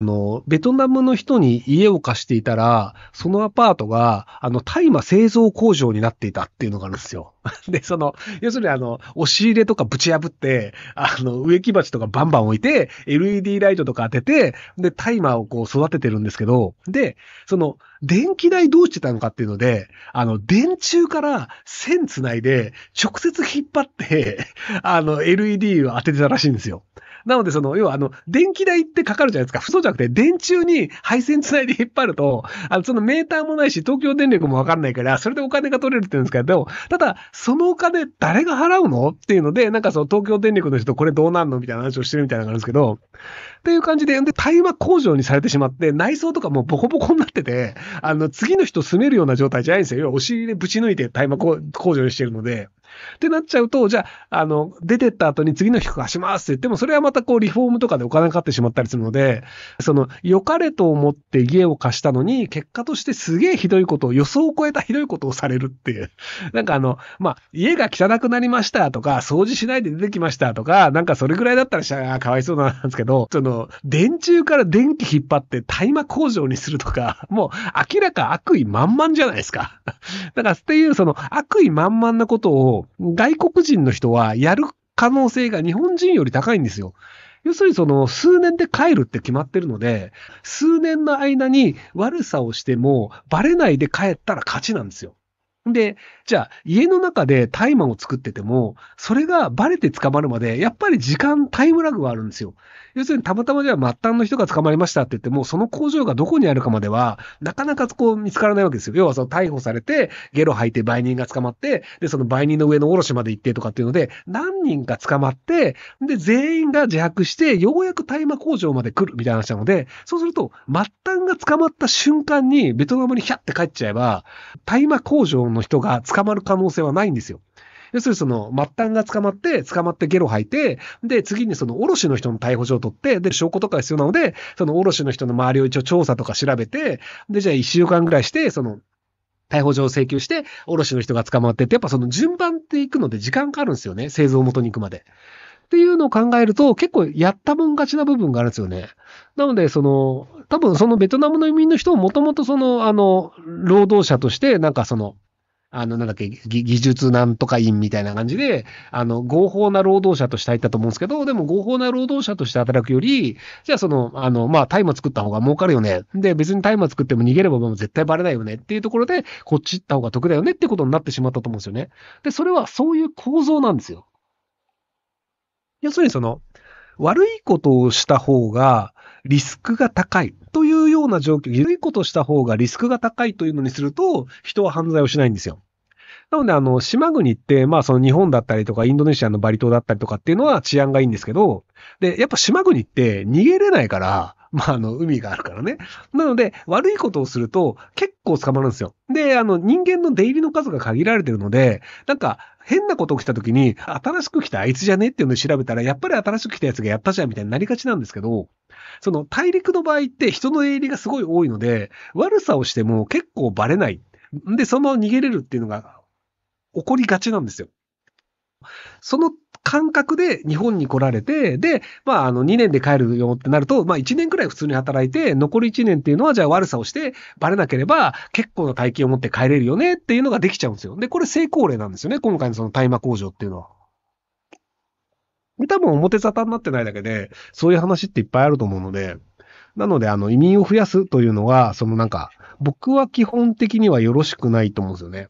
あの、ベトナムの人に家を貸していたら、そのアパートが、あの、大麻製造工場になっていたっていうのがあるんですよ。で、その、要するにあの、押し入れとかぶち破って、あの、植木鉢とかバンバン置いて、LED ライトとか当てて、で、大麻をこう育ててるんですけど、で、その、電気代どうしてたのかっていうので、あの、電柱から線繋いで、直接引っ張って、あの、LED を当ててたらしいんですよ。なので、その、要は、あの、電気代ってかかるじゃないですか。不うじゃなくて、電柱に配線つないで引っ張ると、あの、そのメーターもないし、東京電力もわかんないから、それでお金が取れるって言うんですけど、ただ、そのお金誰が払うのっていうので、なんかその東京電力の人これどうなんのみたいな話をしてるみたいなのがあるんですけど、っていう感じで、で、対話工場にされてしまって、内装とかもボコボコになってて、あの、次の人住めるような状態じゃないんですよ。要は、お尻ぶち抜いて対話工場にしてるので、ってなっちゃうと、じゃあ、あの、出てった後に次の日貸しますって言っても、それはまたこう、リフォームとかでお金かかってしまったりするので、その、良かれと思って家を貸したのに、結果としてすげえひどいことを、予想を超えたひどいことをされるっていう。なんかあの、まあ、家が汚くなりましたとか、掃除しないで出てきましたとか、なんかそれぐらいだったらしゃ、かわいそうなんですけど、その、電柱から電気引っ張って大麻工場にするとか、もう明らか悪意満々じゃないですか。だからっていう、その、悪意満々なことを、外国人の人はやる可能性が日本人より高いんですよ。要するにその数年で帰るって決まってるので、数年の間に悪さをしてもバレないで帰ったら勝ちなんですよ。で、じゃあ、家の中で大麻を作ってても、それがバレて捕まるまで、やっぱり時間、タイムラグがあるんですよ。要するに、たまたまでは末端の人が捕まりましたって言っても、その工場がどこにあるかまでは、なかなかこう見つからないわけですよ。要は、その逮捕されて、ゲロ吐いて売人が捕まって、で、その売人の上の卸まで行ってとかっていうので、何人か捕まって、で、全員が自白して、ようやく大麻工場まで来るみたいな話なので、そうすると、末端が捕まった瞬間に、ベトナムにヒャって帰っちゃえば、大麻工場のの人が捕まる可能性はないんですよ。要するにその、末端が捕まって、捕まってゲロ吐いて、で、次にその、卸の人の逮捕状を取って、で、証拠とか必要なので、その卸の人の周りを一応調査とか調べて、で、じゃあ1週間ぐらいして、その、逮捕状を請求して、卸の人が捕まってって、やっぱその順番っていくので時間かかるんですよね。製造元に行くまで。っていうのを考えると、結構やったもん勝ちな部分があるんですよね。なので、その、多分そのベトナムの移民の人ももともとその、あの、労働者として、なんかその、あの、なんだっけ、技術なんとか院みたいな感じで、あの、合法な労働者として入ったと思うんですけど、でも合法な労働者として働くより、じゃあその、あの、まあ、大麻作った方が儲かるよね。で、別に大麻作っても逃げればもう絶対バレないよねっていうところで、こっち行った方が得だよねってことになってしまったと思うんですよね。で、それはそういう構造なんですよ。要するにその、悪いことをした方がリスクが高い。というような状況、緩いことした方がリスクが高いというのにすると、人は犯罪をしないんですよ。なので、あの、島国って、まあ、その日本だったりとか、インドネシアのバリ島だったりとかっていうのは治安がいいんですけど、で、やっぱ島国って逃げれないから、まあ、あの、海があるからね。なので、悪いことをすると結構捕まるんですよ。で、あの、人間の出入りの数が限られてるので、なんか、変なこと起きた時に、新しく来たあいつじゃねっていうのを調べたら、やっぱり新しく来たやつがやったじゃんみたいになりがちなんですけど、その大陸の場合って人の営利がすごい多いので、悪さをしても結構バレない。で、そのまま逃げれるっていうのが起こりがちなんですよ。その感覚で日本に来られて、で、まあ、あの、2年で帰るよってなると、まあ、1年くらい普通に働いて、残り1年っていうのは、じゃあ悪さをして、バレなければ、結構な大金を持って帰れるよねっていうのができちゃうんですよ。で、これ成功例なんですよね、今回のその大麻工場っていうのは。多分表沙汰になってないだけで、そういう話っていっぱいあると思うので、なので、あの、移民を増やすというのは、そのなんか、僕は基本的にはよろしくないと思うんですよね。